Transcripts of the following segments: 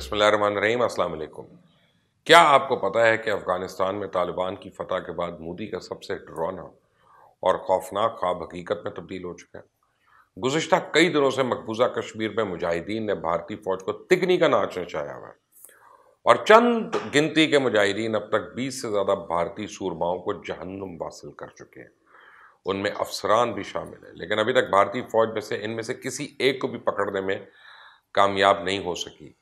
बसमीम अस्सलाम वालेकुम क्या आपको पता है कि अफ़गानिस्तान में तालिबान की फतह के बाद मोदी का सबसे ड्रोना और खौफनाक ख्वाब हकीकत में तब्दील हो चुका है गुज्त कई दिनों से मकबूजा कश्मीर में मुजाहिदीन ने भारतीय फ़ौज को तिकनी का नाच नचाया हुआ है और चंद गिनती के मुजाहिदीन अब तक बीस से ज़्यादा भारतीय सूरमाओं को जहन्नुम वासिल कर चुके हैं उनमें अफसरान भी शामिल हैं लेकिन अभी तक भारतीय फ़ौज में से इनमें से किसी एक को भी पकड़ने में कामयाब नहीं हो सकी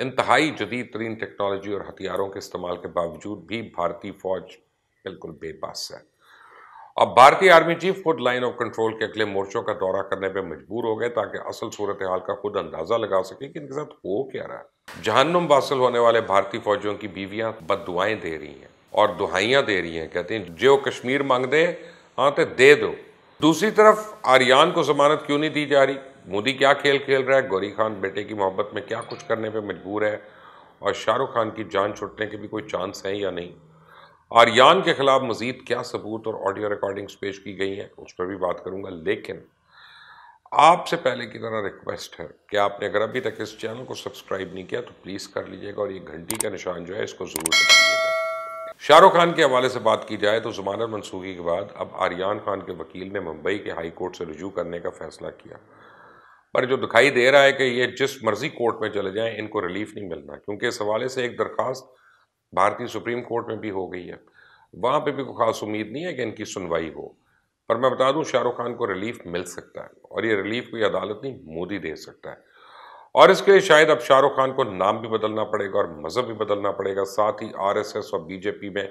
इंतहाई जदीद तरीन टेक्नोलॉजी और हथियारों के इस्तेमाल के बावजूद भी भारतीय फ़ौज बिल्कुल बेबस है अब भारतीय आर्मी चीफ खुद लाइन ऑफ कंट्रोल के अगले मोर्चों का दौरा करने पर मजबूर हो गए ताकि असल सूरत हाल का खुद अंदाजा लगा सके कि इनके साथ हो क्या रहा है जहन्नुम वासिल होने वाले भारतीय फौजियों की बीवियां बद दुआएं दे रही हैं और दुहाइयां दे रही हैं कहते हैं जो कश्मीर मांग दे हाँ तो दे दो दूसरी तरफ आर्यान को जमानत क्यों नहीं दी जा रही मोदी क्या खेल खेल रहा है गौरी खान बेटे की मोहब्बत में क्या कुछ करने पे मजबूर है और शाहरुख खान की जान छुटने के भी कोई चांस है या नहीं आर्यान के ख़िलाफ़ मज़ीद क्या सबूत और ऑडियो रिकॉर्डिंग्स पेश की गई हैं उस पर भी बात करूंगा लेकिन आपसे पहले की तरह रिक्वेस्ट है कि आपने अगर अभी तक इस चैनल को सब्सक्राइब नहीं किया तो प्लीज़ कर लीजिएगा और ये घंटी का निशान जो है इसको ज़रूर शाहरुख खान के हवाले से बात की जाए तो ज़मानत मनसूखी के बाद अब आर्यान खान के वकील ने मुंबई के हाई कोर्ट से रजू करने का फ़ैसला किया पर जो दिखाई दे रहा है कि ये जिस मर्जी कोर्ट में चले जाएं इनको रिलीफ नहीं मिलना क्योंकि इस हवाले से एक दरख्वास्त भारतीय सुप्रीम कोर्ट में भी हो गई है वहाँ पे भी कोई ख़ास उम्मीद नहीं है कि इनकी सुनवाई हो पर मैं बता दूं शाहरुख खान को रिलीफ मिल सकता है और ये रिलीफ कोई अदालत नहीं मोदी दे सकता है और इसके लिए शायद अब शाहरुख खान को नाम भी बदलना पड़ेगा और मज़हब भी बदलना पड़ेगा साथ ही एस और बीजेपी में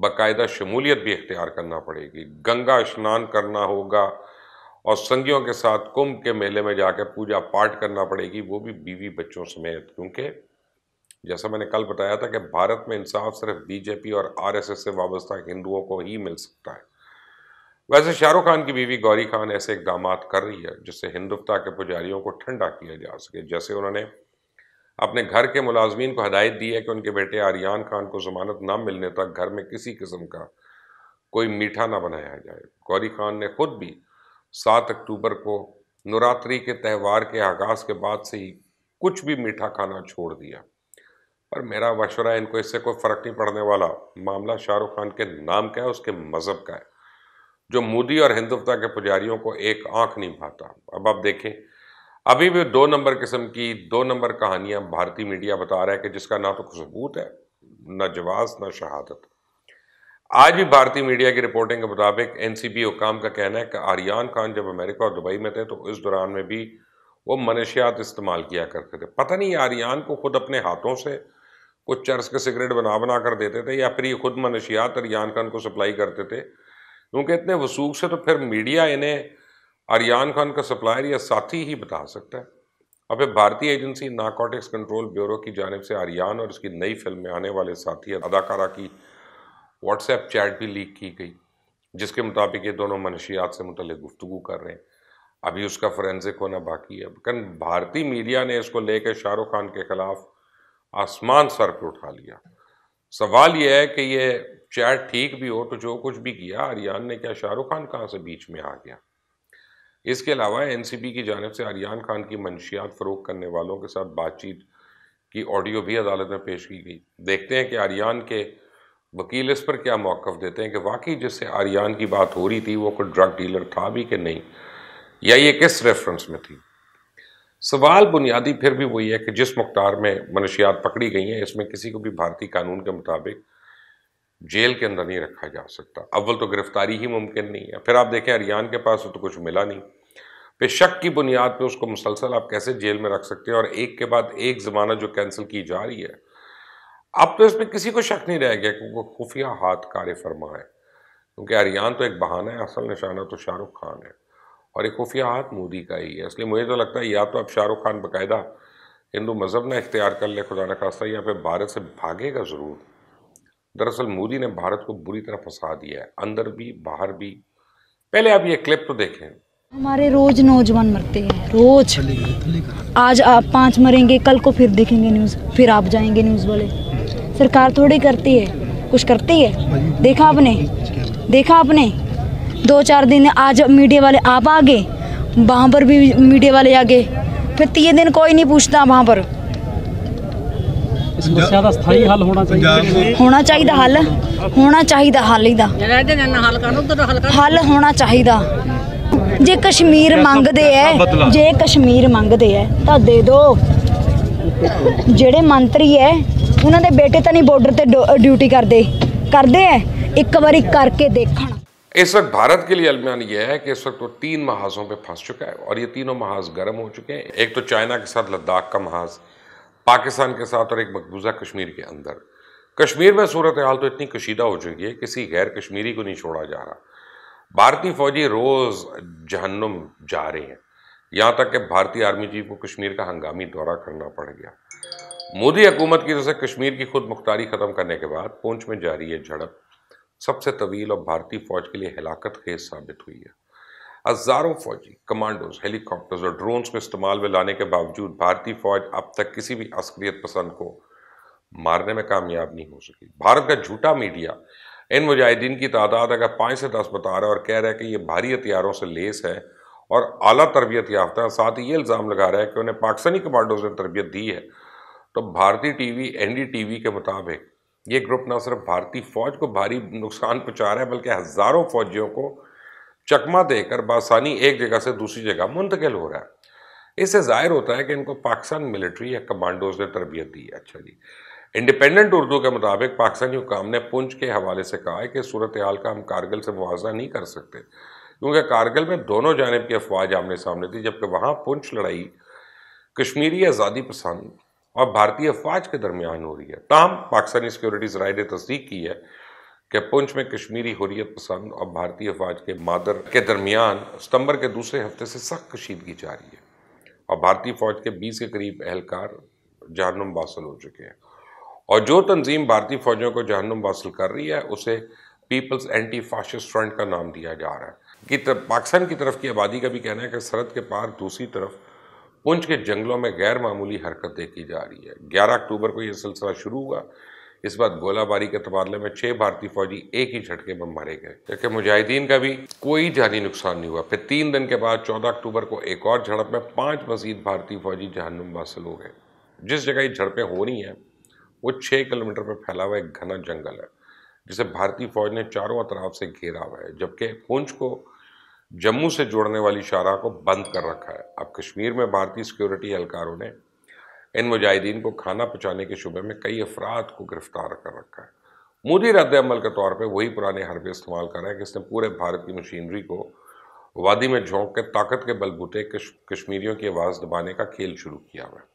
बाकायदा शमूलियत भी इख्तियार करना पड़ेगी गंगा स्नान करना होगा और संगियों के साथ कुंभ के मेले में जाकर पूजा पाठ करना पड़ेगी वो भी बीवी बच्चों समेत क्योंकि जैसा मैंने कल बताया था कि भारत में इंसाफ सिर्फ बीजेपी और आरएसएस से वाबस्ता हिंदुओं को ही मिल सकता है वैसे शाहरुख खान की बीवी गौरी खान ऐसे इकदाम कर रही है जिससे हिंदुत्ता के पुजारियों को ठंडा किया जा सके जैसे उन्होंने अपने घर के मुलाजमीन को हदायत दी है कि उनके बेटे आर्यन खान को जमानत ना मिलने तक घर में किसी किस्म का कोई मीठा ना बनाया जाए गौरी खान ने खुद भी सात अक्टूबर को नवरात्रि के त्यौहार के आगाज़ के बाद से ही कुछ भी मीठा खाना छोड़ दिया पर मेरा मशवरा इनको इससे कोई फ़र्क नहीं पड़ने वाला मामला शाहरुख खान के नाम का है उसके मज़हब का है जो मोदी और हिंदुत्ता के पुजारियों को एक आंख नहीं भाता अब आप देखें अभी भी दो नंबर किस्म की दो नंबर कहानियां भारतीय मीडिया बता रहा है कि जिसका ना तो सबूत है ना जवाज ना शहादत आज भी भारतीय मीडिया की रिपोर्टिंग के मुताबिक एन सी बी हुकाम का कहना है कि आर्यन खान जब अमेरिका और दुबई में थे तो इस दौरान में भी वो मनशियात इस्तेमाल किया करते थे पता नहीं आर्यन को खुद अपने हाथों से कुछ चर्स के सिगरेट बना बना कर देते थे या फिर ये खुद मनशियात आर्यान खान को सप्लाई करते थे क्योंकि इतने वसूख से तो फिर मीडिया इन्हें आर्यान खान का सप्लायर या साथी ही बता सकता है और फिर भारतीय एजेंसी नाकॉटिक्स कंट्रोल ब्यूरो की जानब से आर्यन और इसकी नई फिल्म में आने वाले साथी अदाकारा की व्हाट्सएप चैट भी लीक की गई जिसके मुताबिक ये दोनों मनशियात से मुतल गुफ्तु कर रहे हैं अभी उसका फोरेंसिक होना बाकी है लेकिन भारतीय मीडिया ने इसको लेकर शाहरुख खान के ख़िलाफ़ आसमान सर पर उठा लिया सवाल यह है कि ये चैट ठीक भी हो तो जो कुछ भी किया आर्यान ने क्या शाहरुख खान कहाँ से बीच में आ गया इसके अलावा एन सी पी की जानब से आर्यान खान की मनशियात फ़रोग करने वालों के साथ बातचीत की ऑडियो भी अदालत में पेश की गई देखते हैं कि आर्यान के वकील इस पर क्या मौक़ देते हैं कि वाकई जिससे आर्यन की बात हो रही थी वो कोई ड्रग डीलर था भी कि नहीं या ये किस रेफरेंस में थी सवाल बुनियादी फिर भी वही है कि जिस मकदार में मनशियात पकड़ी गई हैं इसमें किसी को भी भारतीय कानून के मुताबिक जेल के अंदर नहीं रखा जा सकता अव्वल तो गिरफ्तारी ही मुमकिन नहीं है फिर आप देखें अरियान के पास तो कुछ मिला नहीं फिर शक की बुनियाद पर उसको मुसलसल आप कैसे जेल में रख सकते हैं और एक के बाद एक ज़माना जो कैंसिल की जा रही है अब तो इसमें किसी को शक नहीं रह गया क्योंकि खुफिया हाथ कार्य फरमा है क्योंकि अरियान तो एक बहाना है असल निशाना तो शाहरुख खान है और एक खुफिया हाथ मोदी का ही है इसलिए मुझे तो लगता है या तो अब शाहरुख खान बाकायदा हिंदू मज़हब ना इख्तियार कर ले खुदा न खास्ता या फिर भारत से भागेगा ज़रूर दरअसल मोदी ने भारत को बुरी तरह फंसा दिया है अंदर भी बाहर भी पहले आप ये क्लिप तो देखें हमारे रोज नौजवान मरते हैं रोज आज आप पांच मरेंगे कल को फिर देखेंगे न्यूज़ फिर आप जाएंगे न्यूज़ वाले सरकार थोड़ी करती है कुछ करती है देखा आपने देखा आपने दो चार दिन आज मीडिया वाले आप आ गए वहाँ पर भी मीडिया वाले आ गए फिर तीन दिन कोई नहीं पूछता वहाँ पर ਸਮੱਸਿਆ ਦਾ ਸਥਾਈ ਹੱਲ ਹੋਣਾ ਚਾਹੀਦਾ ਹੋਣਾ हल ਹੱਲ ਹੋਣਾ ਚਾਹੀਦਾ ਹੱਲ ਇਹਦਾ ਹੱਲ ਹੋਣਾ ਚਾਹੀਦਾ ਜੇ ਕਸ਼ਮੀਰ ਮੰਗਦੇ ਐ ਜੇ ਕਸ਼ਮੀਰ ਮੰਗਦੇ ਐ ਤਾਂ ਦੇ उन्होंने बेटे तो नहीं बॉर्डर से ड्यूटी करते करते हैं एक बार करके देख इस वक्त भारत के लिए अलमान यह है कि इस वक्त वो तीन महाजों पे फंस चुका है और ये तीनों महाज गर्म हो चुके हैं एक तो चाइना के साथ लद्दाख का महाज पाकिस्तान के साथ और एक मकबूजा कश्मीर के अंदर कश्मीर में सूरत हाल तो इतनी कशीदा हो चुकी है किसी गैर कश्मीरी को नहीं छोड़ा जा रहा भारतीय फौजी रोज़ जहन्नुम जा रहे हैं यहाँ तक कि भारतीय आर्मी चीफ को कश्मीर का हंगामी दौरा करना पड़ गया मोदी हुकूमत की तरफ से कश्मीर की खुद मुख्तारी ख़त्म करने के बाद पूंछ में जारी है झड़प सबसे तवील और भारतीय फौज के लिए हिलाकत खेज साबित हुई है हज़ारों फौजी कमांडोज हेलीकॉप्टर्स और ड्रोन्स को इस्तेमाल में लाने के बावजूद भारतीय फौज अब तक किसी भी अस्क्रियत पसंद को मारने में कामयाब नहीं हो सकी भारत का झूठा मीडिया इन मुजाहिदीन की तादाद अगर पाँच से दस बता रहा है और कह रहा है कि ये भारी हथियारों से लेस है और अली तरबियत याफ्ता है साथ ही ये इल्ज़ाम लगा रहा है कि उन्हें पाकिस्तानी कमांडोज ने तरबियत दी है तो भारतीय टीवी एनडीटीवी के मुताबिक ये ग्रुप ना सिर्फ भारतीय फौज को भारी नुकसान पहुंचा रहा है बल्कि हज़ारों फौजियों को चकमा देकर बासानी एक जगह से दूसरी जगह मुंतकिल हो रहा है इससे जाहिर होता है कि इनको पाकिस्तान मिलिट्री या कमांडोज ने तरबियत दी है अच्छा जी इंडिपेंडेंट उर्दू के मुताबिक पाकिस्तानी हुकाम ने पुंछ के हवाले से कहा है कि सूरत हाल का हम कारगिल से मुआवजा नहीं कर सकते क्योंकि कारगिल में दोनों जानब की अफवाज आमने सामने थी जबकि वहाँ पुंछ लड़ाई कश्मीरी आज़ादी पसंद और भारतीय अफवाज के दरमियान हो रही है ताम पाकिस्तानी सिक्योरिटीज राय ने तस्दीक की है कि पुंछ में कश्मीरी हुरियत पसंद और भारतीय अफवाज के मादर के दरमियान सितंबर के दूसरे हफ्ते से सख्त कशीदगी जारी है और भारतीय फौज के बीस के करीब अहलकार जहनुम वासिल हो चुके हैं और जो तंजीम भारतीय फौजों को जहनुम वासिल कर रही है उसे पीपल्स एंटी फाशिस्ट फ्रंट का नाम दिया जा रहा है कि पाकिस्तान की तरफ की आबादी का भी कहना है कि सरहद के पार दूसरी तरफ पुंछ के जंगलों में गैर मामूली हरकतें की जा रही है 11 अक्टूबर को यह सिलसिला शुरू हुआ इस बार गोलाबारी के तबादले में छः भारतीय फौजी एक ही झटके में मारे गए जबकि मुजाहिदीन का भी कोई जानी नुकसान नहीं हुआ फिर तीन दिन के बाद चौदह अक्टूबर को एक और झड़प में पाँच मजीद भारतीय फौजी जहनुम हासिल हो गए जिस जगह ये झड़पें हो रही हैं वो छः किलोमीटर पर फैला हुआ एक घना जंगल है जिसे भारतीय फौज ने चारों अतराफ से घेरा हुआ है जबकि पुंछ को जम्मू से जोड़ने वाली शाहरा को बंद कर रखा है अब कश्मीर में भारतीय सिक्योरिटी एहलकारों ने इन मुजाहिदीन को खाना पहुँचाने के शुबे में कई अफराद को गिरफ्तार कर रखा है मोदी रद्दमल के तौर पर वही पुराने हरबे इस्तेमाल कर रहे हैं कि इसने पूरे भारत की मशीनरी को वादी में झोंक के ताकत के बलबूते कश्मीरियों की आवाज़ दबाने का खेल शुरू किया हुआ है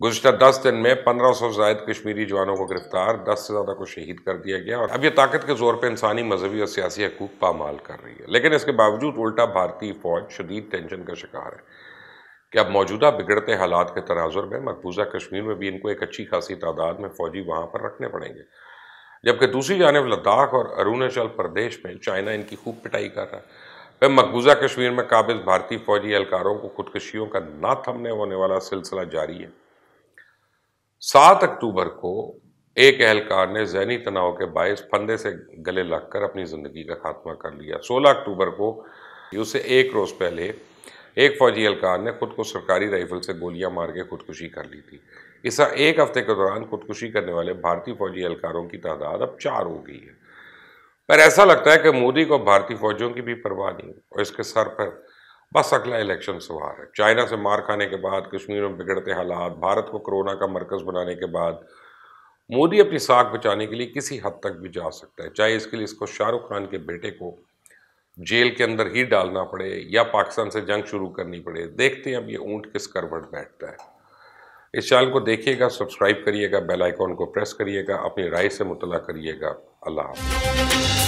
गुजशत दस दिन में पंद्रह सौ जायद कश्मीरी जवानों को गिरफ्तार दस से ज़्यादा को शहीद कर दिया गया और अब ये ताकत के जोर पर इंसानी मजहबी और सियासी हकूक पामाल कर रही है लेकिन इसके बावजूद उल्टा भारतीय फौज शदीद टेंशन का शिकार है कि अब मौजूदा बिगड़ते हालात के तनाजर में मकबूजा कश्मीर में भी इनको एक अच्छी खासी तादाद में फ़ौजी वहाँ पर रखने पड़ेंगे जबकि दूसरी जानब लद्दाख और अरुणाचल प्रदेश में चाइना इनकी खूब पिटाई कर रहा है वह मकबूजा कश्मीर में काबिज भारतीय फ़ौजी एहलकारों को खुदकशियों का ना थमने होने वाला सिलसिला जारी है सात अक्टूबर को एक एहलकार ने जहनी तनाव के बायस फंदे से गले लगकर अपनी ज़िंदगी का खात्मा कर लिया सोलह अक्टूबर को उससे एक रोज़ पहले एक फ़ौजी एहलकार ने खुद को सरकारी राइफल से गोलियां मार के खुदकुशी कर ली थी इस एक हफ्ते के दौरान खुदकुशी करने वाले भारतीय फ़ौजी एहलकारों की तादाद अब चार हो गई है पर ऐसा लगता है कि मोदी को भारतीय फ़ौजियों की भी परवाह नहीं और इसके सर पर बस अगला इलेक्शन सवार है चाइना से मार खाने के बाद कश्मीर में बिगड़ते हालात भारत को कोरोना का मरकज़ बनाने के बाद मोदी अपनी साख बचाने के लिए किसी हद तक भी जा सकता है चाहे इसके लिए इसको शाहरुख खान के बेटे को जेल के अंदर ही डालना पड़े या पाकिस्तान से जंग शुरू करनी पड़े देखते हैं अब ये ऊँट किस करवट बैठता है इस चैनल को देखिएगा सब्सक्राइब करिएगा बेल आइकॉन को प्रेस करिएगा अपनी राय से मुतला करिएगा अल्लाह हाफ़